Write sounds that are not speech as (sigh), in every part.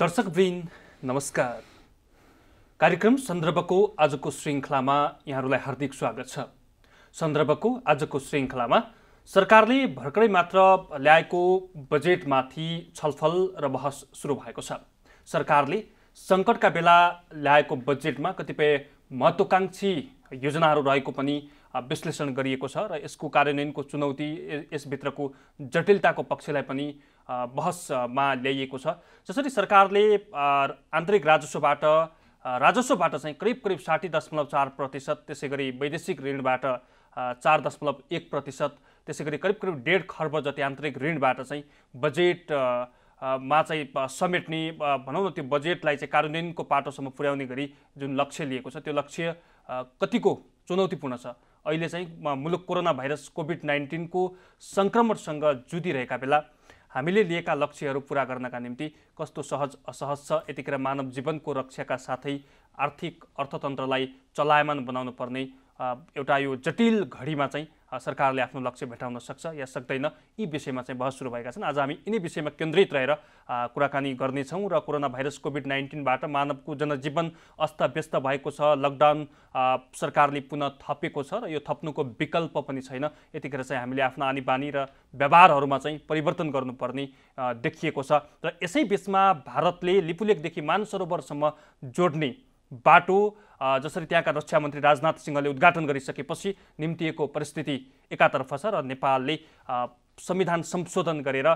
दर्शकवृन्द नमस्कार कार्यक्रम सन्दर्भको आजको श्रृङ्खलामा यहाँहरूलाई हार्दिक स्वागत छ सन्दर्भको आजको श्रृङ्खलामा सरकारले भर्खरै मात्र ल्याएको बजेटमाथि छलफल र बहस सुरु भएको छ सरकारले सङ्कटका बेला ल्याएको बजेटमा कतिपय महत्त्वकाङ्क्षी योजनाहरू रहेको पनि विश्लेषण गरिएको छ र यसको कार्यान्वयनको चुनौती यसभित्रको जटिलताको पक्षलाई पनि बहसमा ल्याइएको छ जसरी सरकारले आन्तरिक राजस्वबाट राजस्वबाट चाहिँ करिब करिब साठी दशमलव चार प्रतिशत त्यसै गरी वैदेशिक ऋणबाट चार दशमलव एक प्रतिशत त्यसै गरी करिब करिब डेढ खर्ब जति आन्तरिक ऋणबाट चाहिँ बजेट मा चाहिँ समेट्ने भनौँ न त्यो बजेटलाई चाहिँ कार्यान्वयनको पाटोसम्म पुर्याउने गरी जुन लक्ष्य लिएको छ त्यो लक्ष्य कतिको चुनौतीपूर्ण छ अहिले चाहिँ मुलुक कोरोना भाइरस कोभिड नाइन्टिनको सङ्क्रमणसँग जुधिरहेका बेला हामीले लिएका लक्ष्यहरू पुरा गर्नका निम्ति कस्तो सहज असहज छ यतिखेर मानव जीवनको रक्षाका साथै आर्थिक अर्थतन्त्रलाई चलायमान बनाउनु पर्ने एउटा यो जटिल घडीमा चाहिँ सरकारले आफ्नो लक्ष्य भेटाउन सक्छ या सक्दैन यी विषयमा चाहिँ बहस सुरु भएका छन् आज हामी यिनै विषयमा केन्द्रित रहेर कुराकानी गर्नेछौँ र कोरोना भाइरस कोभिड नाइन्टिनबाट मानवको जनजीवन अस्त व्यस्त भएको छ लकडाउन सरकारले पुनः थपेको छ र यो थप्नुको विकल्प पनि छैन यतिखेर चाहिँ हामीले आफ्नो आनी बानी र व्यवहारहरूमा चाहिँ परिवर्तन गर्नुपर्ने देखिएको छ र यसै बिचमा भारतले लिपुलेखदेखि मानसरोवरसम्म जोड्ने बाटो जसरी त्यहाँका रक्षा मन्त्री राजनाथ सिंहले उद्घाटन गरिसकेपछि निम्तिएको परिस्थिति एकातर्फ छ र नेपालले संविधान संशोधन गरेर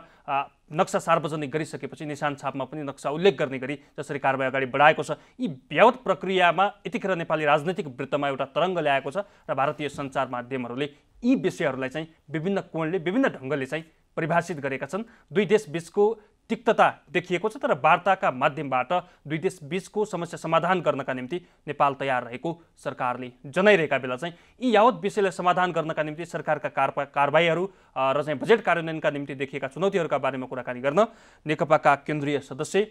नक्सा सार्वजनिक गरिसकेपछि निशान छापमा पनि नक्सा उल्लेख गर्ने गरी जसरी कारवाही अगाडि बढाएको छ यी व्यावत प्रक्रियामा यतिखेर नेपाली राजनैतिक वृत्तमा एउटा तरङ्ग ल्याएको छ र भारतीय सञ्चार माध्यमहरूले यी विषयहरूलाई चाहिँ विभिन्न कोणले विभिन्न ढङ्गले चाहिँ परिभाषित गरेका छन् दुई देशबीचको तिक्तता देखिएको छ तर वार्ताका माध्यमबाट दुई देश बिचको समस्या समाधान गर्नका निम्ति नेपाल तयार रहेको सरकारले जनाइरहेका बेला चाहिँ यी यावत विषयलाई समाधान गर्नका निम्ति सरकारका कारबाहीहरू कारवाहीहरू र चाहिँ बजेट कार्यान्वयनका निम्ति देखिएका चुनौतीहरूका बारेमा कुराकानी गर्न नेकपाका केन्द्रीय सदस्य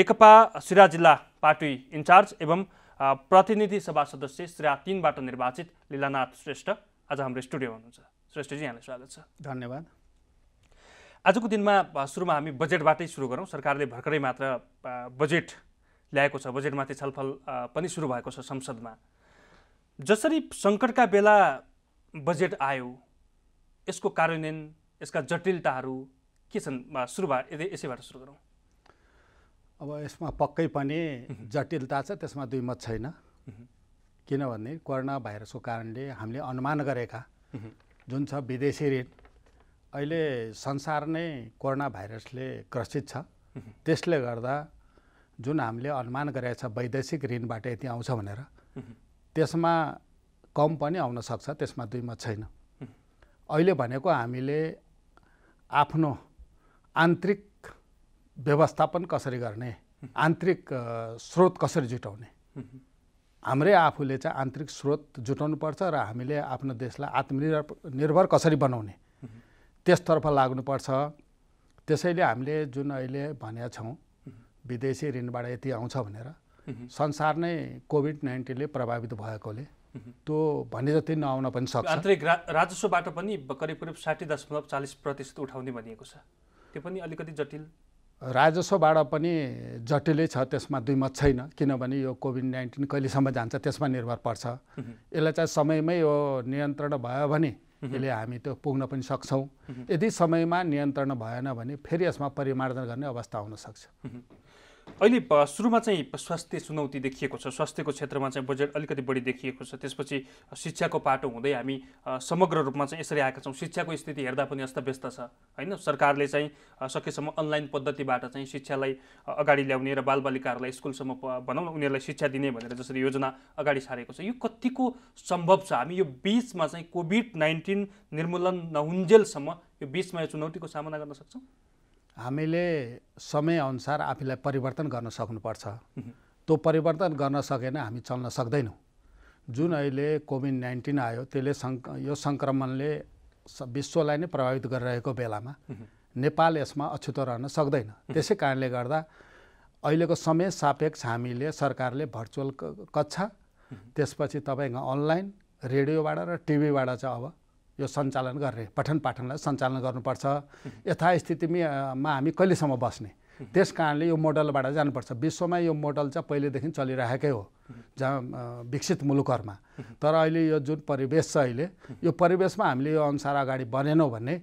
नेकपा सिरा जिल्ला पार्टी इन्चार्ज एवं प्रतिनिधि सभा सदस्य सिरा तिनबाट निर्वाचित लीलानाथ श्रेष्ठ आज हाम्रो स्टुडियोमा हुनुहुन्छ श्रेष्ठजी यहाँलाई स्वागत छ धन्यवाद आजको दिनमा सुरुमा हामी बजेटबाटै सुरु गरौँ सरकारले भर्खरै मात्र बजेट ल्याएको छ बजेटमाथि छलफल पनि सुरु भएको छ संसदमा जसरी सङ्कटका बेला बजेट आयो यसको कार्यान्वयन यसका जटिलताहरू के छन् सुरु यदि यसैबाट सुरु गरौँ अब यसमा पक्कै पनि जटिलता छ त्यसमा दुई मत छैन किनभने कोरोना भाइरसको कारणले हामीले अनुमान गरेका जुन छ विदेशी ऋण अहिले संसार नै कोरोना भाइरसले ग्रसित छ त्यसले गर्दा जुन हामीले अनुमान गरेका छ वैदेशिक ऋणबाट यति आउँछ भनेर त्यसमा कम पनि आउन सक्छ त्यसमा मत छैन अहिले भनेको हामीले आफ्नो आन्तरिक व्यवस्थापन कसरी गर्ने आन्तरिक स्रोत कसरी जुटाउने हाम्रै आफूले चाहिँ आन्तरिक स्रोत जुटाउनुपर्छ र हामीले आफ्नो देशलाई आत्मनिर्भर निर्भर कसरी बनाउने त्यसतर्फ लाग्नुपर्छ त्यसैले हामीले जुन अहिले भनेका छौँ विदेशी ऋणबाट यति आउँछ भनेर संसार नै कोभिड नाइन्टिनले प्रभावित भएकोले त्यो भने जति नआउन पनि सक्छ आन्तरिक राजस्वबाट पनि करिब करिब साठी दशमलव चालिस प्रतिशत उठाउने भनिएको छ त्यो पनि अलिकति जटिल राजस्वबाट पनि जटिलै छ त्यसमा दुई मत छैन किनभने यो कोभिड नाइन्टिन कहिलेसम्म जान्छ त्यसमा निर्भर पर्छ यसलाई चाहिँ समयमै यो नियन्त्रण भयो भने यसले हामी त्यो पुग्न पनि सक्छौँ यदि समयमा नियन्त्रण भएन भने फेरि यसमा परिमार्जन गर्ने अवस्था हुनसक्छ अहिले सुरुमा चाहिँ स्वास्थ्य चुनौती देखिएको छ स्वास्थ्यको क्षेत्रमा चाहिँ बजेट अलिकति बढी देखिएको छ त्यसपछि शिक्षाको पाटो हुँदै हामी समग्र रूपमा चाहिँ यसरी आएका छौँ शिक्षाको स्थिति हेर्दा पनि अस्तव्यस्त छ होइन सरकारले चाहिँ सकेसम्म अनलाइन पद्धतिबाट चाहिँ शिक्षालाई अगाडि ल्याउने र बालबालिकाहरूलाई स्कुलसम्म भनौँ न उनीहरूलाई शिक्षा दिने भनेर जसरी योजना अगाडि सारेको छ यो कतिको सम्भव छ हामी यो बिचमा चाहिँ कोभिड नाइन्टिन निर्मूलन नहुन्जेलसम्म यो बिचमा यो चुनौतीको सामना गर्न सक्छौँ हामीले समयअनुसार आफैलाई परिवर्तन गर्न सक्नुपर्छ त्यो परिवर्तन गर्न सकेन हामी चल्न सक्दैनौँ जुन अहिले कोभिड नाइन्टिन आयो त्यसले सङ्क यो सङ्क्रमणले विश्वलाई नै प्रभावित गरिरहेको बेलामा नेपाल यसमा अछुतो रहन सक्दैन त्यसै कारणले गर्दा अहिलेको समय सापेक्ष हामीले सरकारले भर्चुअल कक्षा त्यसपछि तपाईँको अनलाइन रेडियोबाट र टिभीबाट चाहिँ अब यो सञ्चालन गर्ने पठन पाठनलाई सञ्चालन गर्नुपर्छ यथास्थितिमा हामी कहिलेसम्म बस्ने त्यस कारणले यो मोडलबाट जानुपर्छ विश्वमा यो मोडल चाहिँ पहिलेदेखि चलिरहेकै हो जहाँ विकसित मुलुकहरूमा तर अहिले यो जुन परिवेश छ अहिले यो परिवेशमा हामीले यो अनुसार अगाडि बनेनौँ भने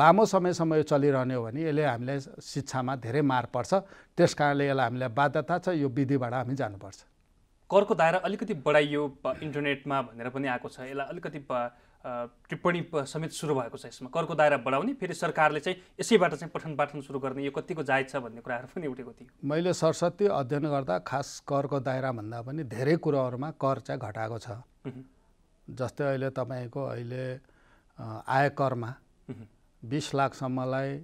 लामो समयसम्म यो चलिरहने हो भने यसले हामीलाई शिक्षामा धेरै मार पर्छ त्यस कारणले यसलाई हामीलाई बाध्यता छ यो विधिबाट हामी जानुपर्छ करको दायरा अलिकति बढाइयो इन्टरनेटमा भनेर पनि आएको छ यसलाई अलिकति टिप्पणी समेत सुरु भएको छ यसमा करको दायरा बढाउने फेरि सरकारले चाहिँ यसैबाट चाहिँ पठन पाठन सुरु गर्ने यो कतिको जायज छ भन्ने कुराहरू पनि उठेको थियो मैले सरस्वती अध्ययन गर्दा खास करको दायराभन्दा पनि धेरै कुरोहरूमा कर चाहिँ घटाएको छ जस्तै अहिले तपाईँको अहिले आयकरमा बिस लाखसम्मलाई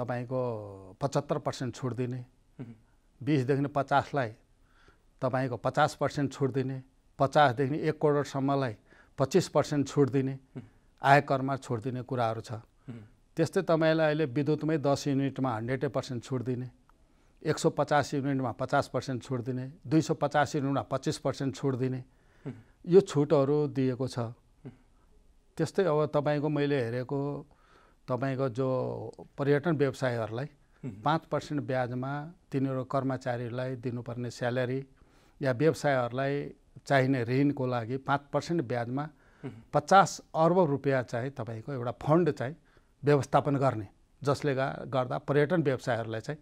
तपाईँको पचहत्तर पर्सेन्ट छुट दिने बिसदेखि पचासलाई तपाईँको पचास पर्सेन्ट छुट दिने पचासदेखि एक करोडसम्मलाई पच्चिस पर्सेन्ट छुट दिने आयकरमा छुट दिने कुराहरू छ त्यस्तै तपाईँलाई अहिले विद्युतमै दस युनिटमा हन्ड्रेड पर्सेन्ट छुट दिने एक सौ पचास युनिटमा पचास पर्सेन्ट छुट दिने दुई सौ पचास युनिटमा पच्चिस पर्सेन्ट छुट दिने यो छुटहरू दिएको छ त्यस्तै अब तपाईँको मैले हेरेको तपाईँको जो पर्यटन व्यवसायहरूलाई पाँच पर्सेन्ट ब्याजमा तिनीहरू कर्मचारीहरूलाई दिनुपर्ने स्यालेरी या व्यवसायहरूलाई चाहिने ऋणको लागि पाँच पर्सेन्ट ब्याजमा पचास अर्ब रुपियाँ चाहिँ तपाईँको एउटा फन्ड चाहिँ व्यवस्थापन गर्ने जसले गर्दा पर्यटन व्यवसायहरूलाई चाहिँ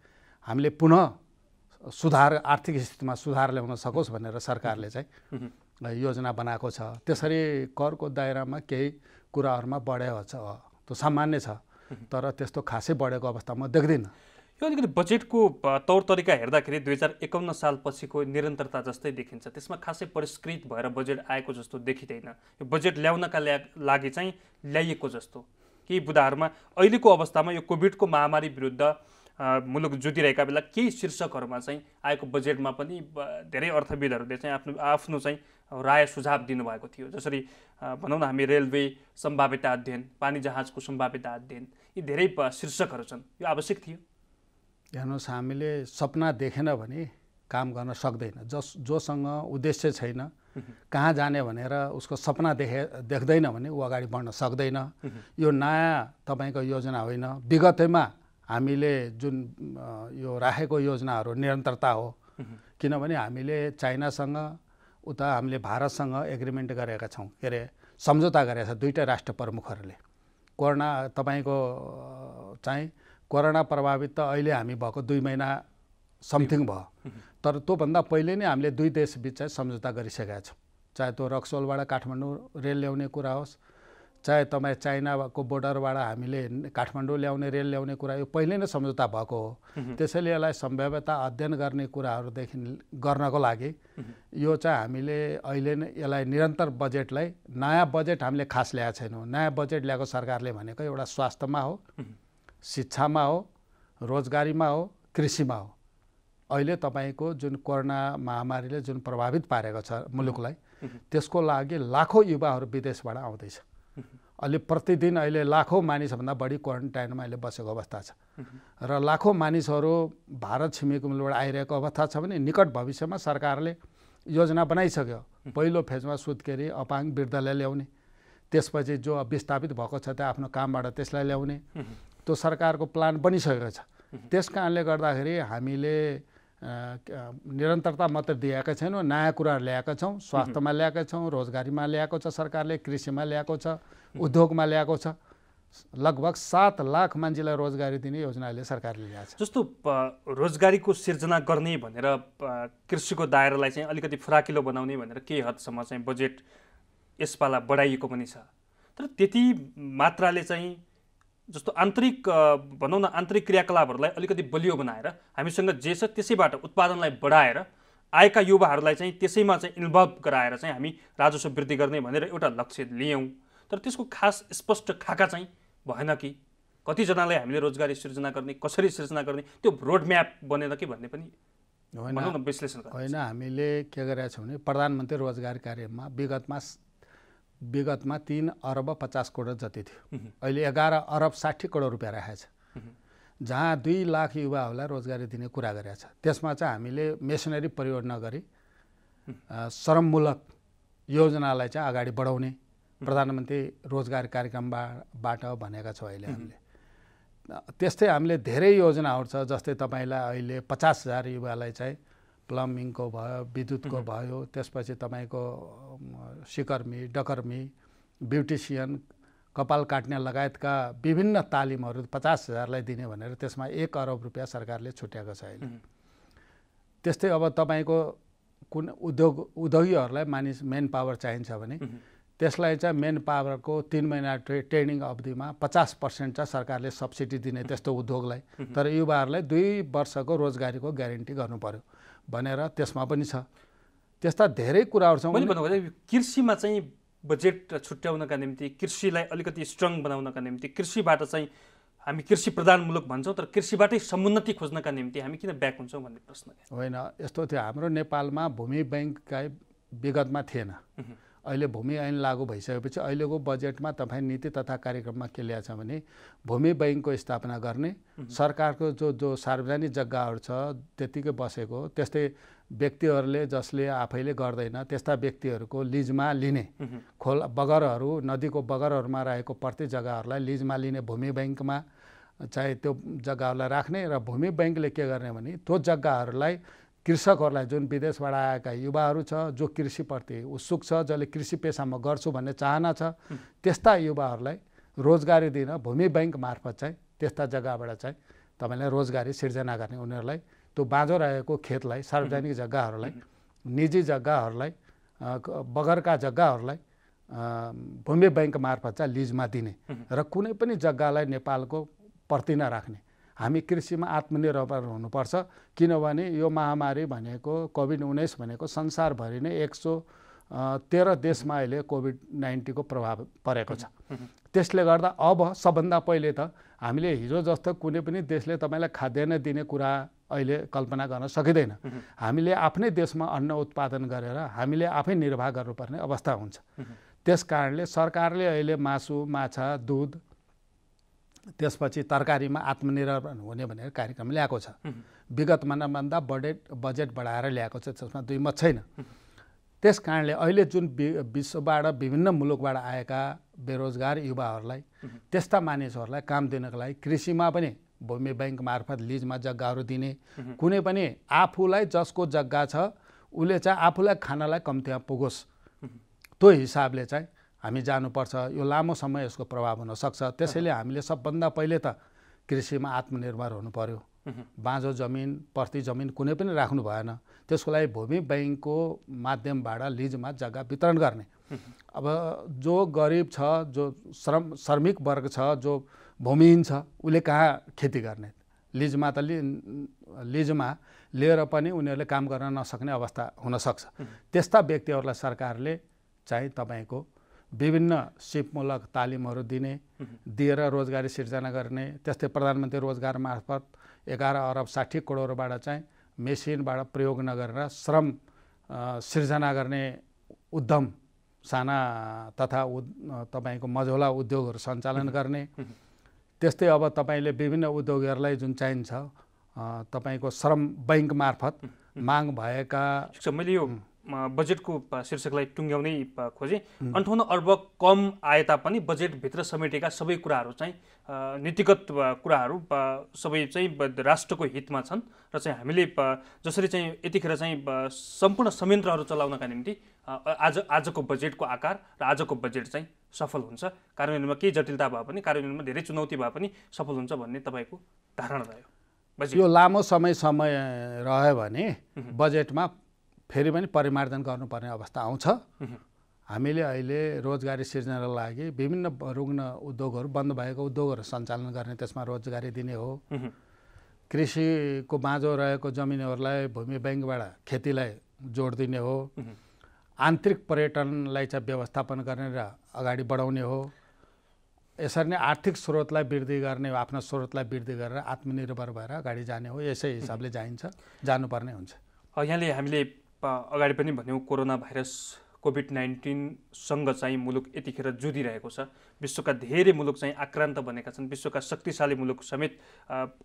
हामीले पुनः सुधार आर्थिक स्थितिमा सुधार ल्याउन सकोस् भनेर सरकारले चाहिँ योजना बनाएको छ त्यसरी करको दायरामा केही कुराहरूमा बढ्यो छ त्यो सामान्य छ तर त्यस्तो खासै बढेको अवस्था म देख्दिनँ यो अलिकति बजेटको तौर तरिका हेर्दाखेरि दुई हजार एकाउन्न साल पछिको निरन्तरता जस्तै देखिन्छ त्यसमा खासै परिष्कृत भएर बजेट आएको जस्तो देखिँदैन यो बजेट ल्याउनका लागि चाहिँ ल्याइएको जस्तो केही बुधाहरूमा अहिलेको अवस्थामा यो कोभिडको महामारी विरुद्ध मुलुक जुतिरहेका बेला केही शीर्षकहरूमा चाहिँ आएको बजेटमा पनि धेरै अर्थविदहरूले चाहिँ आफ्नो आफ्नो चाहिँ राय सुझाव दिनुभएको थियो जसरी भनौँ न हामी रेलवे सम्भाव्यता अध्ययन पानी जहाजको सम्भाव्यता अध्ययन यी धेरै शीर्षकहरू छन् यो आवश्यक थियो हेर्नुहोस् हामीले सपना देखेन भने काम गर्न सक्दैन जस जोसँग उद्देश्य छैन (laughs) कहाँ जाने भनेर उसको सपना देखे देख्दैन भने ऊ अगाडि बढ्न सक्दैन (laughs) यो नयाँ तपाईँको योजना होइन विगतैमा हामीले जुन यो राखेको योजनाहरू निरन्तरता हो (laughs) किनभने हामीले चाइनासँग उता हामीले भारतसँग एग्रिमेन्ट गरेका छौँ के अरे सम्झौता गरेका छ दुइटै राष्ट्र प्रमुखहरूले कोरोना तपाईँको चाहिँ कोरोना प्रभावित त अहिले हामी भएको दुई महिना समथिङ भयो तर त्योभन्दा पहिले नै हामीले दुई देशबिच चाहिँ सम्झौता गरिसकेका छौँ चाहे त्यो रक्सोलबाट काठमाडौँ रेल ल्याउने कुरा होस् चाहे तपाईँ चाइनाको बोर्डरबाट हामीले काठमाडौँ ल्याउने रेल ल्याउने कुरा यो पहिले नै सम्झौता भएको हो त्यसैले यसलाई सम्भाव्यता अध्ययन गर्ने कुराहरूदेखि गर्नको लागि यो चाहिँ हामीले अहिले नै यसलाई निरन्तर बजेटलाई नयाँ बजेट हामीले खास ल्याएको छैनौँ नयाँ बजेट ल्याएको सरकारले भनेको एउटा स्वास्थ्यमा हो शिक्षामा हो रोजगारीमा हो कृषिमा हो अहिले तपाईँको जुन कोरोना महामारीले जुन प्रभावित पारेको छ मुलुकलाई त्यसको लागि लाखौँ युवाहरू विदेशबाट आउँदैछ अहिले प्रतिदिन अहिले लाखौँ मानिसभन्दा बढी क्वारेन्टाइनमा अहिले बसेको अवस्था छ र लाखौँ मानिसहरू भारत छिमेकी मुलुकबाट आइरहेको अवस्था छ भने निकट भविष्यमा सरकारले योजना बनाइसक्यो पहिलो फेजमा सुत्केरी अपाङ वृद्धलाई ल्याउने त्यसपछि जो विस्थापित भएको छ त्यो आफ्नो कामबाट त्यसलाई ल्याउने त्यो सरकारको प्लान बनिसकेको छ त्यस कारणले गर्दाखेरि हामीले निरन्तरता मात्र दिएका छैनौँ नयाँ कुराहरू ल्याएका छौँ स्वास्थ्यमा ल्याएका छौँ रोजगारीमा ल्याएको छ सरकारले कृषिमा ल्याएको छ उद्योगमा ल्याएको छ लगभग सात लाख मान्छेलाई रोजगारी दिने योजना सरकारले ल्याएको छ जस्तो रोजगारीको सिर्जना गर्ने भनेर कृषिको दायरालाई चाहिँ अलिकति फुराकिलो बनाउने भनेर केही हदसम्म चाहिँ बजेट यसपाला बढाइएको पनि छ तर त्यति मात्राले चाहिँ जस्तो आन्तरिक भनौँ न आन्तरिक क्रियाकलापहरूलाई अलिकति बलियो बनाएर हामीसँग जे छ त्यसैबाट उत्पादनलाई बढाएर आएका युवाहरूलाई चाहिँ त्यसैमा चाहिँ इन्भल्भ गराएर चाहिँ हामी राजस्व वृद्धि गर्ने भनेर एउटा लक्ष्य लियौँ तर त्यसको खास स्पष्ट खाका चाहिँ भएन कि कतिजनालाई हामीले रोजगारी सिर्जना गर्ने कसरी सिर्जना गर्ने त्यो रोडम्याप बनेन कि भन्ने पनि होइन विश्लेषण होइन हामीले के गरेका छौँ भने प्रधानमन्त्री रोजगार कार्यमा विगतमा विगतमा तिन अरब पचास करोड जति थियो अहिले एघार अरब साठी करोड रुपियाँ राखेको छ जहाँ दुई लाख युवाहरूलाई रोजगारी दिने कुरा गरेछ छ त्यसमा चाहिँ हामीले मेसिनरी प्रयोग नगरी श्रममूलक योजनालाई चाहिँ अगाडि बढाउने प्रधानमन्त्री रोजगार कार्यक्रमबाट भनेका छौँ अहिले हामीले त्यस्तै हामीले धेरै योजनाहरू छ जस्तै तपाईँलाई अहिले पचास हजार युवालाई चाहिँ प्लम्बिङको भयो विद्युतको भयो त्यसपछि तपाईँको सिकर्मी डकर्मी ब्युटिसियन कपाल काट्ने लगायतका विभिन्न तालिमहरू पचास हजारलाई दिने भनेर त्यसमा एक अरब रुपियाँ सरकारले छुट्याएको छ अहिले त्यस्तै अब तपाईँको कुन उद्योग उद्योगीहरूलाई मानिस मेन पावर चाहिन्छ भने त्यसलाई चाहिँ मेन पावरको तिन महिना ट्रे ट्रेनिङ अवधिमा पचास पर्सेन्ट चाहिँ सरकारले सब्सिडी दिने त्यस्तो उद्योगलाई तर युवाहरूलाई दुई वर्षको रोजगारीको ग्यारेन्टी गर्नु पऱ्यो भनेर त्यसमा पनि छ त्यस्ता धेरै कुराहरू छ मैले कृषिमा चाहिँ बजेट छुट्याउनका निम्ति कृषिलाई अलिकति स्ट्रङ बनाउनका निम्ति कृषिबाट चाहिँ हामी कृषि प्रधान मुलुक भन्छौँ तर कृषिबाटै समुन्नति खोज्नका निम्ति हामी किन ब्याक हुन्छौँ भन्ने प्रश्न होइन यस्तो थियो हाम्रो नेपालमा भूमि ब्याङ्कका विगतमा थिएन अहिले भूमि ऐन लागू भइसकेपछि अहिलेको बजेटमा तपाईँ नीति तथा कार्यक्रममा के ल्याएको छ भने भूमि बैङ्कको स्थापना गर्ने सरकारको जो जो सार्वजनिक जग्गाहरू छ त्यत्तिकै बसेको त्यस्तै व्यक्तिहरूले जसले आफैले गर्दैन त्यस्ता व्यक्तिहरूको लिजमा लिने खोला बगरहरू नदीको बगरहरूमा रहेको प्रत्येक जग्गाहरूलाई लिजमा लिने भूमि बैङ्कमा चाहे त्यो जग्गाहरूलाई राख्ने र भूमि बैङ्कले के गर्ने भने त्यो जग्गाहरूलाई कृषकहरूलाई जुन विदेशबाट आएका युवाहरू छ जो कृषिप्रति उत्सुक छ जसले कृषि पेसामा गर्छु भन्ने चाहना छ त्यस्ता युवाहरूलाई रोजगारी दिन भूमि ब्याङ्क मार्फत चाहिँ त्यस्ता जग्गाबाट चाहिँ तपाईँले रोजगारी सिर्जना गर्ने उनीहरूलाई त्यो बाँझो रहेको खेतलाई सार्वजनिक जग्गाहरूलाई निजी जग्गाहरूलाई बगरका जग्गाहरूलाई भूमि ब्याङ्क मार्फत चाहिँ लिजमा दिने र कुनै पनि जग्गालाई नेपालको प्रति नराख्ने हामी कृषिमा आत्मनिर्भर हुनुपर्छ किनभने यो महामारी भनेको कोभिड उन्नाइस भनेको संसारभरि नै एक सौ तेह्र देशमा अहिले कोभिड नाइन्टिनको प्रभाव परेको छ त्यसले गर्दा अब सबभन्दा पहिले त हामीले हिजो जस्तो कुनै पनि देशले तपाईँलाई खाद्यान्न दिने कुरा अहिले कल्पना गर्न सकिँदैन हामीले आफ्नै देशमा अन्न उत्पादन गरेर हामीले आफै निर्वाह गर्नुपर्ने अवस्था हुन्छ त्यस कारणले सरकारले अहिले मासु माछा दुध त्यसपछि तरकारीमा आत्मनिर्भर हुने भनेर कार्यक्रम ल्याएको छ विगत महिनाभन्दा बडेट बजेट बढाएर ल्याएको छ त्यसमा दुई मत छैन त्यस कारणले अहिले जुन विश्वबाट विभिन्न मुलुकबाट आएका बेरोजगार युवाहरूलाई त्यस्ता मानिसहरूलाई काम दिनको लागि कृषिमा पनि भूमि ब्याङ्क मार्फत लिजमा जग्गाहरू दिने कुनै पनि आफूलाई जसको जग्गा छ उसले चाहिँ आफूलाई खानालाई कम्तीमा पुगोस् त्यो हिसाबले चाहिँ हामी जानुपर्छ यो लामो समय यसको प्रभाव हुनसक्छ त्यसैले हामीले सबभन्दा पहिले त कृषिमा आत्मनिर्भर हुनु पर्यो बाँझो जमिन प्रति जमिन कुनै पनि राख्नु भएन त्यसको लागि भूमि ब्याङ्कको माध्यमबाट लिजमा जग्गा वितरण गर्ने अब जो गरिब छ जो श्रम श्रमिक वर्ग छ जो भूमिहीन छ उसले कहाँ खेती गर्ने लिजमा त लि लिजमा लिएर पनि उनीहरूले काम गर्न नसक्ने अवस्था हुनसक्छ त्यस्ता व्यक्तिहरूलाई सरकारले चाहिँ तपाईँको विभिन्न सिपमूलक तालिमहरू दिने दिएर रोजगारी सिर्जना गर्ने त्यस्तै प्रधानमन्त्री रोजगार मार्फत एघार अरब साठी करोडबाट चाहिँ मेसिनबाट प्रयोग नगरेर श्रम सिर्जना गर्ने उद्यम साना तथा उद् तपाईँको मझौला उद्योगहरू सञ्चालन गर्ने त्यस्तै अब तपाईँले विभिन्न उद्योगहरूलाई जुन चाहिन्छ तपाईँको श्रम बैङ्क मार्फत माग भएका मैले यो बजेटको शीर्षकलाई टुङ्ग्याउनै खोजे अन्ठाउन्न अर्ब कम आए तापनि बजेटभित्र समेटेका सबै कुराहरू चाहिँ नीतिगत कुराहरू सबै चाहिँ राष्ट्रको हितमा छन् र चाहिँ हामीले जसरी चाहिँ यतिखेर चाहिँ सम्पूर्ण संयन्त्रहरू चलाउनका निम्ति आज आजको बजेटको आकार र आजको बजेट चाहिँ सफल हुन्छ कार्यान्वयनमा केही जटिलता भए पनि कार्यान्वयनमा धेरै चुनौती भए पनि सफल हुन्छ भन्ने तपाईँको धारणा रह्यो यो लामो समय समय रह्यो भने बजेटमा फेरि पनि परिमार्जन गर्नुपर्ने अवस्था आउँछ हामीले अहिले रोजगारी सिर्जनाको लागि विभिन्न रुग्न उद्योगहरू बन्द भएको उद्योगहरू सञ्चालन गर्ने त्यसमा रोजगारी दिने हो कृषिको बाँझो रहेको जमिनहरूलाई भूमि ब्याङ्कबाट खेतीलाई जोड दिने हो आन्तरिक पर्यटनलाई चाहिँ व्यवस्थापन गर्ने र अगाडि बढाउने हो यसरी नै आर्थिक स्रोतलाई वृद्धि गर्ने आफ्नो स्रोतलाई वृद्धि गरेर आत्मनिर्भर भएर अगाडि जाने हो यसै हिसाबले जाइन्छ जानुपर्ने हुन्छ यहाँले हामीले अगाडि पनि भन्यौँ कोरोना भाइरस कोभिड नाइन्टिनसँग चाहिँ मुलुक यतिखेर जुधिरहेको छ विश्वका धेरै मुलुक चाहिँ आक्रान्त बनेका छन् विश्वका शक्तिशाली मुलुक समेत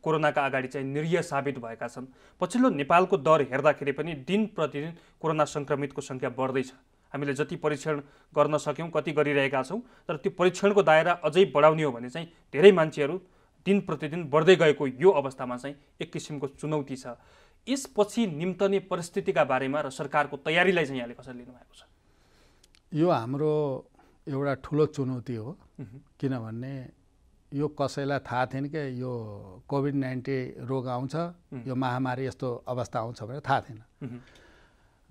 कोरोनाका अगाडि चाहिँ निर्य साबित भएका छन् पछिल्लो नेपालको दर हेर्दाखेरि पनि दिन प्रतिदिन कोरोना सङ्क्रमितको सङ्ख्या बढ्दैछ हामीले जति परीक्षण गर्न सक्यौँ कति गरिरहेका छौँ तर त्यो परीक्षणको दायरा अझै बढाउने हो भने चाहिँ धेरै मान्छेहरू दिन प्रतिदिन बढ्दै गएको यो अवस्थामा चाहिँ एक किसिमको चुनौती छ यसपछि निम्तने परिस्थितिका बारेमा र सरकारको तयारीलाई चाहिँ यहाँले कसरी लिनुभएको छ यो हाम्रो एउटा ठुलो चुनौती हो किनभने यो कसैलाई थाहा थिएन क्या यो कोभिड नाइन्टिन रोग आउँछ यो महामारी यस्तो अवस्था आउँछ भनेर थाहा थिएन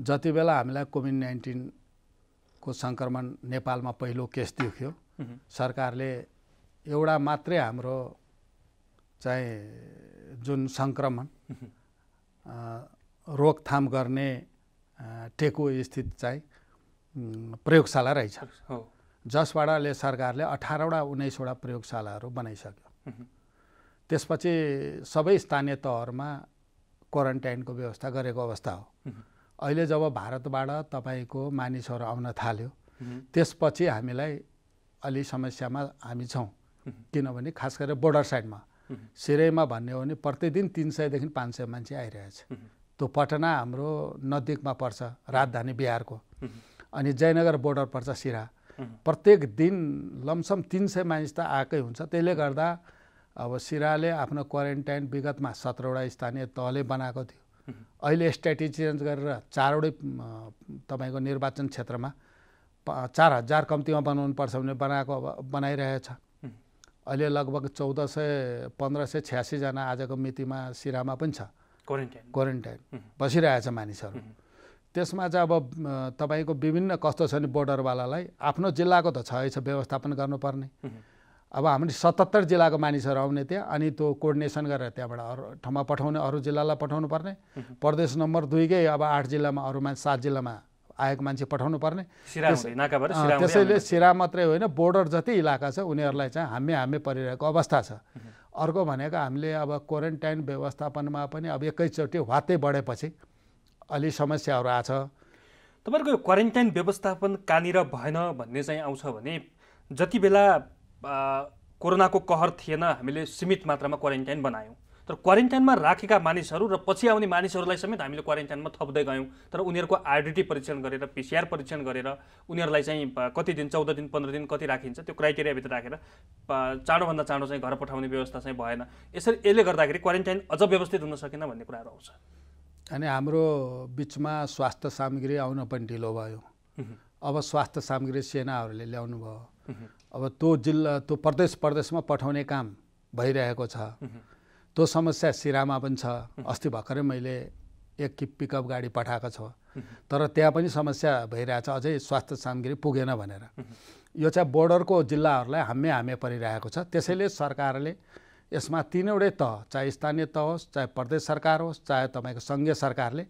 जति बेला हामीलाई कोभिड नाइन्टिनको सङ्क्रमण नेपालमा पहिलो केस देखियो सरकारले एउटा मात्रै हाम्रो चाहिँ जुन सङ्क्रमण रोकथाम गर्ने टेको स्थित चाहिँ प्रयोगशाला रहेछ जसबाट अहिले सरकारले अठारवटा उन्नाइसवटा प्रयोगशालाहरू बनाइसक्यो त्यसपछि सबै स्थानीय तहहरूमा क्वारेन्टाइनको व्यवस्था गरेको अवस्था हो अहिले जब भारतबाट तपाईँको मानिसहरू आउन थाल्यो त्यसपछि हामीलाई अलि समस्यामा हामी छौँ किनभने खास गरेर बोर्डर साइडमा भन्ने हो भने प्रतिदिन तिन सयदेखि पाँच सय मान्छे आइरहेछ त्यो पटना हाम्रो नजिकमा पर्छ राजधानी बिहारको अनि जयनगर बोर्डर पर्छ सिरा प्रत्येक दिन लमसम तिन सय मानिस त आएकै हुन्छ त्यसले गर्दा अब सिराले आफ्नो क्वारेन्टाइन विगतमा सत्रवटा स्थानीय तहले बनाएको थियो अहिले स्ट्राटेजी चेन्ज गरेर चारवटै तपाईँको निर्वाचन क्षेत्रमा चार हजार कम्तीमा बनाउनुपर्छ भने बनाएको अब बनाइरहेछ अहिले लगभग चौध सय पन्ध्र सय छ्यासीजना आजको मितिमा सिरामा पनि छ क्वारेन्टाइन क्वारेन्टाइन बसिरहेछ मानिसहरू त्यसमा चाहिँ अब तपाईँको विभिन्न कस्तो छ नि बोर्डरवालालाई आफ्नो जिल्लाको त छ व्यवस्थापन गर्नुपर्ने अब हामी सतहत्तर जिल्लाको मानिसहरू आउने त्यहाँ अनि त्यो कोर्डिनेसन गरेर त्यहाँबाट अरू ठाउँमा पठाउने अरू जिल्लालाई पठाउनु पर्ने प्रदेश नम्बर दुईकै अब आठ जिल्लामा अरूमा सात जिल्लामा आएको मान्छे पठाउनु पर्ने त्यसैले सिरा मात्रै होइन बोर्डर जति इलाका छ उनीहरूलाई चाहिँ हामी हामी परिरहेको अवस्था छ अर्को भनेको हामीले अब क्वारेन्टाइन व्यवस्थापनमा पनि अब एकैचोटि वातै बढेपछि अलि समस्याहरू आछ तपाईँहरूको यो क्वारेन्टाइन व्यवस्थापन कहाँनिर भएन भन्ने चाहिँ आउँछ भने जति बेला कोरोनाको कहर थिएन हामीले सीमित मात्रामा क्वारेन्टाइन बनायौँ तर क्वारेन्टाइनमा राखेका मानिसहरू र पछि आउने मानिसहरूलाई समेत हामीले क्वारेन्टाइनमा थप्दै गयौँ तर उनीहरूको आइडेन्टिटी परीक्षण गरेर पिसिआर परीक्षण गरेर उनीहरूलाई चाहिँ कति दिन चौध दिन पन्ध्र दिन कति राखिन्छ त्यो क्राइटेरियाभित्र राखेर चाँडोभन्दा चाँडो चाहिँ घर पठाउने व्यवस्था चाहिँ भएन यसरी यसले गर्दाखेरि क्वारेन्टाइन अझ व्यवस्थित हुन सकेन भन्ने कुराहरू आउँछ अनि हाम्रो बिचमा स्वास्थ्य सामग्री आउन पनि ढिलो भयो अब स्वास्थ्य सामग्री सेनाहरूले ल्याउनु भयो अब त्यो जिल्ला त्यो प्रदेश प्रदेशमा पठाउने काम भइरहेको छ त्यो समस्या सिरामा पनि छ अस्ति भर्खरै मैले एक कि पिकअप गाडी पठाएको छ तर त्यहाँ पनि समस्या भइरहेछ अझै स्वास्थ्य सामग्री पुगेन भनेर यो चाहिँ बोर्डरको जिल्लाहरूलाई हामी हामी परिरहेको छ त्यसैले सरकारले यसमा तिनवटै तह चाहे स्थानीय तह होस् चाहे प्रदेश सरकार होस् चाहे तपाईँको सङ्घीय सरकारले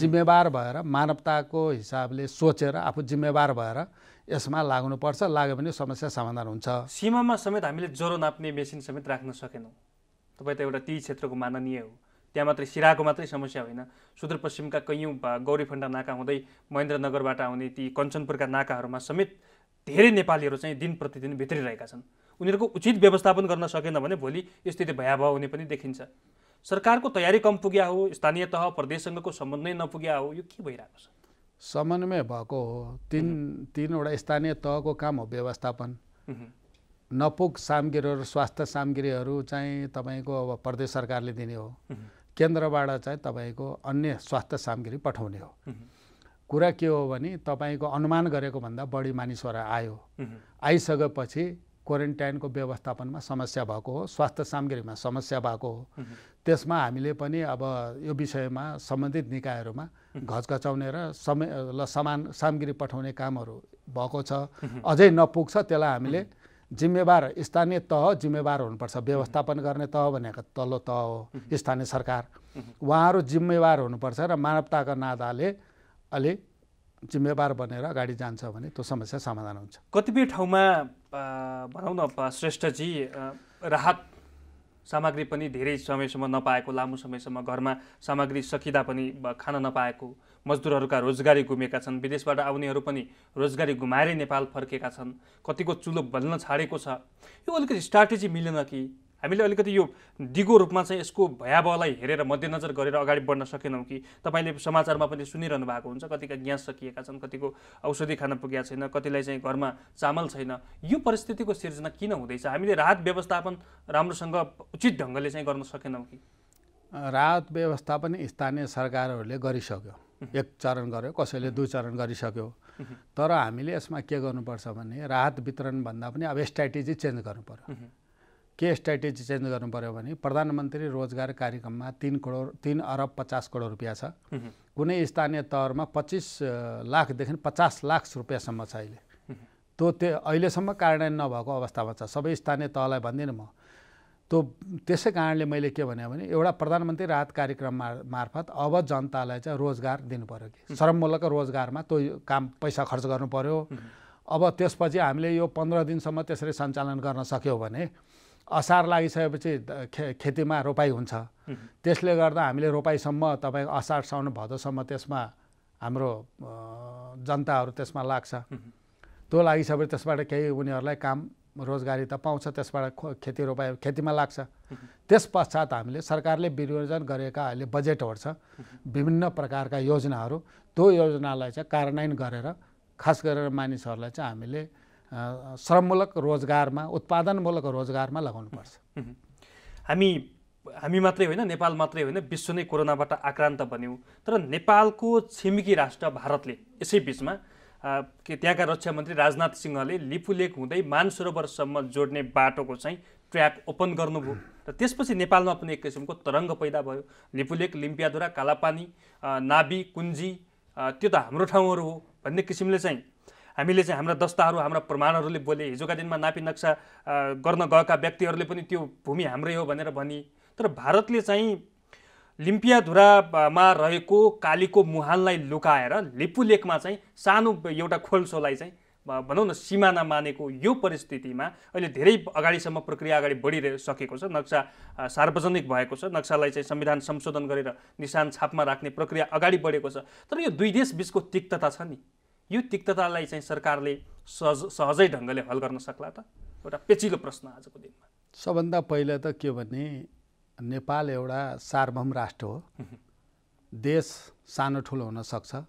जिम्मेवार भएर मानवताको हिसाबले सोचेर आफू जिम्मेवार भएर यसमा लाग्नुपर्छ लाग्यो भने समस्या समाधान हुन्छ सीमामा समेत हामीले ज्वरो नाप्ने मेसिन समेत राख्न सकेनौँ तपाईँ त एउटा ती क्षेत्रको माननीय हो त्यहाँ मात्रै सिराको मात्रै समस्या होइन सुदूरपश्चिमका कैयौँ फण्डा नाका हुँदै महेन्द्रनगरबाट आउने ती कञ्चनपुरका नाकाहरूमा समेत धेरै नेपालीहरू चाहिँ दिन प्रतिदिन भित्रिरहेका छन् उनीहरूको उचित व्यवस्थापन गर्न सकेन भने भोलि स्थिति भयावह हुने पनि देखिन्छ सरकारको तयारी कम पुग्या हो स्थानीय तह प्रदेशसँगको समन्वय नपुग्या हो यो के भइरहेको छ समन्वय भएको हो तिन तिनवटा स्थानीय तहको काम हो व्यवस्थापन नपुग सामग्रीहरू स्वास्थ्य सामग्रीहरू चाहिँ तपाईँको अब प्रदेश सरकारले दिने हो केन्द्रबाट चाहिँ तपाईँको अन्य स्वास्थ्य सामग्री पठाउने हो कुरा के हो भने तपाईँको अनुमान गरेको भन्दा बढी मानिसहरू आयो आइसकेपछि क्वारेन्टाइनको व्यवस्थापनमा समस्या भएको हो स्वास्थ्य सामग्रीमा समस्या भएको हो त्यसमा हामीले पनि अब यो विषयमा सम्बन्धित निकायहरूमा घचघचाउने र समय सामान सामग्री पठाउने कामहरू भएको छ अझै नपुग्छ त्यसलाई हामीले जिम्मेवार स्थानीय तह जिम्मेवार हुनुपर्छ व्यवस्थापन गर्ने तह भनेको तल्लो तह हो स्थानीय सरकार उहाँहरू जिम्मेवार हुनुपर्छ र मानवताको नादाले अलि जिम्मेवार बनेर अगाडि जान्छ भने त्यो समस्या समाधान हुन्छ कतिपय ठाउँमा भनौँ न श्रेष्ठजी राहत सामग्री पनि धेरै समयसम्म नपाएको लामो समयसम्म घरमा सामग्री सकिँदा पनि खान नपाएको मजदुरहरूका रोजगारी गुमेका छन् विदेशबाट आउनेहरू पनि रोजगारी गुमाएरै नेपाल फर्केका छन् कतिको चुलो बल्न छाडेको छ यो अलिकति स्ट्राटेजी मिलेन कि हामीले अलिकति यो दिगो रूपमा चाहिँ यसको भयावहलाई हेरेर मध्यनजर गरेर अगाडि बढ्न सकेनौँ कि तपाईँले समाचारमा पनि सुनिरहनु भएको हुन्छ कतिका ग्यास सकिएका छन् कतिको औषधि खान पुगेका छैन कतिलाई चाहिँ घरमा चामल छैन यो परिस्थितिको सिर्जना किन हुँदैछ हामीले राहत व्यवस्थापन राम्रोसँग उचित ढङ्गले चाहिँ गर्न सकेनौँ कि राहत व्यवस्थापन स्थानीय सरकारहरूले गरिसक्यो एक चरण गर्यो कसैले दुई चरण गरिसक्यो तर हामीले यसमा के गर्नुपर्छ भने राहत वितरणभन्दा पनि अब स्ट्राटेजी चेन्ज गर्नु पर्यो के स्ट्राटेजी चेन्ज गर्नु पऱ्यो भने प्रधानमन्त्री रोजगार कार्यक्रममा तिन करोड तिन अरब पचास करोड रुपियाँ छ कुनै स्थानीय तहमा पच्चिस लाखदेखि पचास लाख रुपियाँसम्म छ अहिले त्यो त्यो अहिलेसम्म कार्यान्वयन नभएको अवस्थामा छ सबै स्थानीय तहलाई भन्दिनँ म त्यो त्यसै कारणले मैले के भने एउटा प्रधानमन्त्री राहत कार्यक्रम मार्फत अब जनतालाई चाहिँ रोजगार दिनु पऱ्यो कि श्रममूलक रोजगारमा त्यो काम पैसा खर्च गर्नु पऱ्यो अब त्यसपछि हामीले यो पन्ध्र दिनसम्म त्यसरी सञ्चालन गर्न सक्यौँ भने असार लागिसकेपछि खे खेतीमा रोपाइ हुन्छ त्यसले गर्दा हामीले रोपाइसम्म तपाईँको असार साउन भदौसम्म त्यसमा हाम्रो जनताहरू त्यसमा लाग्छ त्यो लागिसकेपछि त्यसबाट केही उनीहरूलाई काम रोजगारी त पाउँछ त्यसबाट खो खेती रोपाइ खेतीमा लाग्छ त्यस पश्चात हामीले सरकारले विनियोजन गरेका अहिले बजेटहरू छ विभिन्न प्रकारका योजनाहरू त्यो योजनालाई चाहिँ कार्यान्वयन गरेर खास गरेर मानिसहरूलाई चाहिँ हामीले श्रममूलक रोजगारमा उत्पादनमूलक रोजगारमा लगाउनुपर्छ हामी हामी मात्रै होइन नेपाल मात्रै होइन विश्व नै कोरोनाबाट आक्रान्त बन्यौँ तर नेपालको छिमेकी राष्ट्र भारतले यसै बिचमा त्यहाँका रक्षा मन्त्री राजनाथ सिंहले लिपुलेक हुँदै मानसरोवरसम्म जोड्ने बाटोको चाहिँ ट्र्याक ओपन गर्नुभयो र त्यसपछि नेपालमा पनि एक किसिमको तरङ्ग पैदा भयो लिपुलेक लिम्पियाधुरा कालापानी नाबी कुन्जी त्यो त हाम्रो ठाउँहरू हो भन्ने किसिमले चाहिँ हामीले चाहिँ हाम्रा दस्ताहरू हाम्रा प्रमाणहरूले बोले हिजोका दिनमा नापी नक्सा गर्न गएका व्यक्तिहरूले पनि त्यो भूमि हाम्रै हो भनेर भनी तर भारतले चाहिँ लिम्पियाधुरामा रहेको कालीको मुहानलाई लुकाएर लिपुलेकमा चाहिँ सानो एउटा खोल्सोलाई चाहिँ भनौँ न सिमाना मानेको यो परिस्थितिमा अहिले धेरै अगाडिसम्म प्रक्रिया अगाडि बढिरहे सकेको छ नक्सा सार्वजनिक भएको छ नक्सालाई चाहिँ संविधान संशोधन गरेर निशान छापमा राख्ने प्रक्रिया अगाडि बढेको छ तर यो दुई देश बिचको तिक्तता छ नि यो तिक्ततालाई चाहिँ सरकारले सहज सहजै ढङ्गले हल गर्न सक्ला त एउटा पेचिलो प्रश्न आजको दिनमा सबभन्दा पहिला त के भने नेपाल एउटा सार्वभौम राष्ट्र हो देश सानो ठुलो हुनसक्छ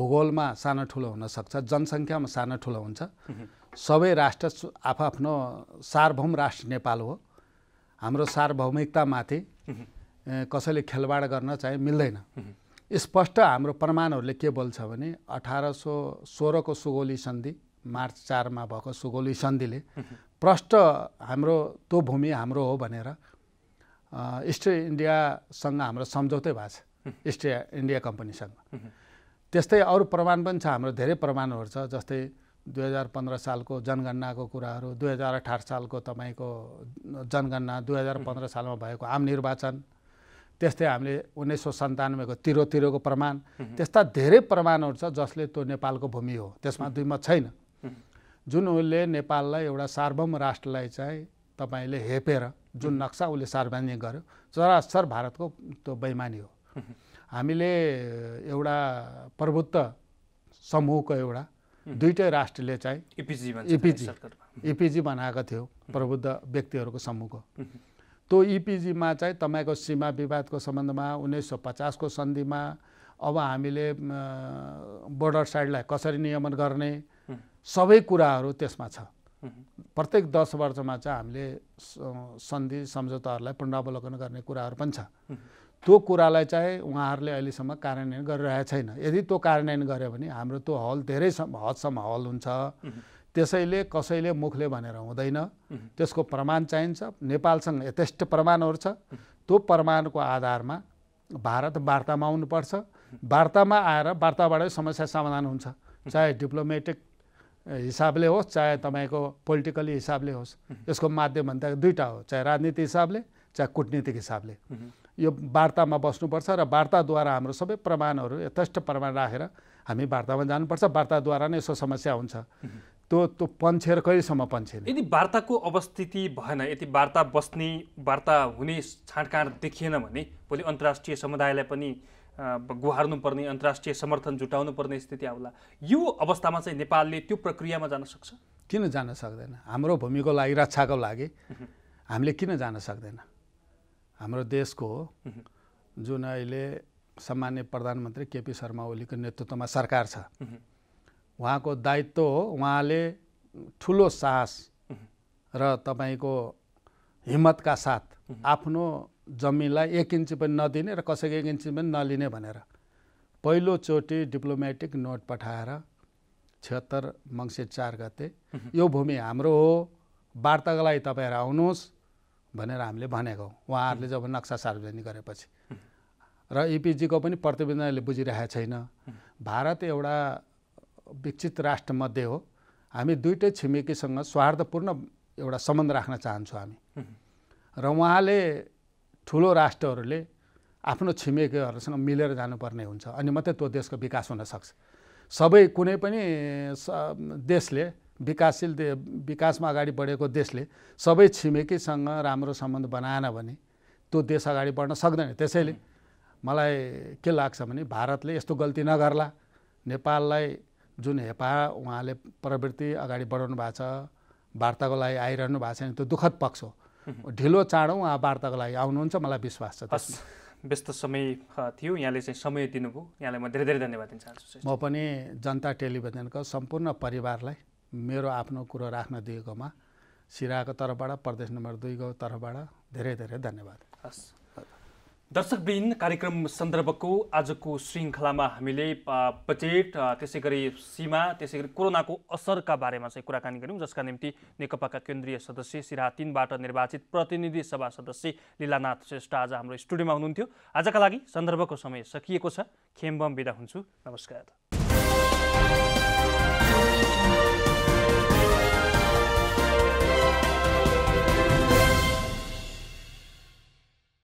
भूगोलमा सानो ठुलो हुनसक्छ जनसङ्ख्यामा सानो ठुलो हुन्छ सबै राष्ट्र आफआफ्नो सार्वभौम राष्ट्र नेपाल हो हाम्रो सार्वभौमिकतामाथि कसैले खेलवाड गर्न चाहिँ मिल्दैन स्पष्ट हाम्रो प्रमाणहरूले के बोल्छ भने अठार सौ सोह्रको सुगौली सन्धि मार्च चारमा भएको सुगोली सन्धिले (laughs) प्रष्ट हाम्रो त्यो भूमि हाम्रो हो भनेर इस्ट इन्डियासँग हाम्रो सम्झौतै भएको छ (laughs) इस्ट इन्डिया कम्पनीसँग (laughs) त्यस्तै अरू प्रमाण पनि छ हाम्रो धेरै प्रमाणहरू छ जस्तै दुई हजार पन्ध्र सालको जनगणनाको कुराहरू दुई हजार अठार सालको तपाईँको जनगणना दुई हजार पन्ध्र सालमा भएको आम निर्वाचन त्यस्तै हामीले उन्नाइस सौ सन्तानब्बेको तिरोतिरोको प्रमाण त्यस्ता धेरै प्रमाणहरू छ जसले त्यो नेपालको भूमि हो त्यसमा दुई मत छैन जुन उसले नेपाललाई एउटा सार्वभौम राष्ट्रलाई चाहिँ तपाईँले हेपेर जुन नक्सा उसले सार्वजनिक गर्यो चरासर भारतको त्यो बैमानी हो हामीले एउटा प्रभुत्व समूहको एउटा दुइटै राष्ट्रले चाहिँ इपिजी इपिजी इपिजी बनाएको थियो प्रबुद्ध व्यक्तिहरूको समूहको त्यो इपिजीमा चाहिँ तपाईँको सीमा विवादको सम्बन्धमा उन्नाइस सय पचासको सन्धिमा अब हामीले बोर्डर साइडलाई कसरी नियमन गर्ने सबै कुराहरू त्यसमा छ प्रत्येक दस वर्षमा चाहिँ हामीले सन्धि सम्झौताहरूलाई पुनरावलोकन गर्ने कुराहरू पनि छ त्यो कुरालाई चाहिँ उहाँहरूले अहिलेसम्म कार्यान्वयन गरिरहेको छैन यदि त्यो कार्यान्वयन गऱ्यो भने हाम्रो त्यो हल धेरै हदसम्म हल हुन्छ त्यसैले कसैले मुखले भनेर हुँदैन त्यसको प्रमाण चाहिन्छ नेपालसँग यथेष्ट प्रमाणहरू छ त्यो प्रमाणको आधारमा भारत वार्तामा आउनुपर्छ वार्तामा आएर वार्ताबाटै समस्या समाधान हुन्छ चाहे डिप्लोमेटिक हिसाबले होस् चाहे तपाईँको पोलिटिकली हिसाबले होस् यसको माध्यम भन्दा दुईवटा हो चाहे राजनीति हिसाबले चाहे कुटनीतिक हिसाबले यो वार्तामा बस्नुपर्छ र वार्ताद्वारा हाम्रो सबै प्रमाणहरू यथेष्ट प्रमाण राखेर हामी वार्तामा जानुपर्छ वार्ताद्वारा नै यसो समस्या हुन्छ त्यो त्यो पन्छेर कहिलेसम्म पन्छेन यदि वार्ताको अवस्थिति भएन यदि वार्ता बस्ने वार्ता हुने छाँडकाँड देखिएन भने भोलि अन्तर्राष्ट्रिय समुदायलाई पनि गुहार्नुपर्ने अन्तर्राष्ट्रिय समर्थन जुटाउनु पर्ने स्थिति आउला यो अवस्थामा चाहिँ नेपालले त्यो प्रक्रियामा जान सक्छ किन जान सक्दैन हाम्रो भूमिको लागि रक्षाको लागि हामीले किन जान सक्दैन हाम्रो देशको जुन अहिले सामान्य प्रधानमन्त्री केपी शर्मा ओलीको नेतृत्वमा सरकार छ उहाँको दायित्व हो उहाँले ठुलो साहस र तपाईँको हिम्मतका साथ आफ्नो जमिनलाई एक इन्च पनि नदिने र कसैको एक इन्च पनि नलिने भनेर पहिलोचोटि डिप्लोमेटिक नोट पठाएर छिहत्तर मङ्सिर चार गते यो भूमि हाम्रो हो वार्ताको लागि तपाईँहरू आउनुहोस् भनेर हामीले भनेको उहाँहरूले जब नक्सा सार्वजनिक गरेपछि र इपिजीको e पनि प्रतिवेदनले बुझिरहेको छैन भारत एउटा विकसित राष्ट्रमध्ये हो हामी दुइटै छिमेकीसँग स्वार्थपूर्ण एउटा सम्बन्ध राख्न चाहन्छौँ हामी र उहाँले ठुलो राष्ट्रहरूले आफ्नो छिमेकीहरूसँग मिलेर जानुपर्ने हुन्छ अनि मात्रै त्यो देशको विकास हुनसक्छ सबै कुनै पनि देशले विकासशील दे विकासमा अगाडि बढेको देशले सबै छिमेकीसँग राम्रो सम्बन्ध बनाएन भने त्यो देश अगाडि बढ्न सक्दैन त्यसैले मलाई के लाग्छ भने भारतले यस्तो गल्ती नगर्ला नेपाललाई जुन हेपा उहाँले प्रवृत्ति अगाडि बढाउनु भएको छ वार्ताको लागि आइरहनु भएको छ भने त्यो दुःखद पक्ष हो ढिलो चाँडो उहाँ वार्ताको लागि आउनुहुन्छ मलाई विश्वास छ बस व्यस्त समय थियो यहाँले चाहिँ समय दिनुभयो यहाँलाई म धेरै धेरै धन्यवाद दिन चाहन्छु म पनि जनता टेलिभिजनको सम्पूर्ण परिवारलाई मेरो आफ्नो कुरो राख्न दिएकोमा सिराको तर्फबाट प्रदेश नम्बर दुईको तर्फबाट धेरै धेरै धन्यवाद हस् दर्शकबिन कार्यक्रम सन्दर्भको आजको श्रृङ्खलामा हामीले बजेट त्यसै गरी सीमा त्यसै गरी कोरोनाको असरका बारेमा चाहिँ कुराकानी गऱ्यौँ जसका निम्ति नेकपाका केन्द्रीय सदस्य सिराहा तिनबाट निर्वाचित प्रतिनिधि सभा सदस्य लीलानाथ श्रेष्ठ आज हाम्रो स्टुडियोमा हुनुहुन्थ्यो आजका लागि सन्दर्भको समय सकिएको छ खेमबम बिदा हुन्छु नमस्कार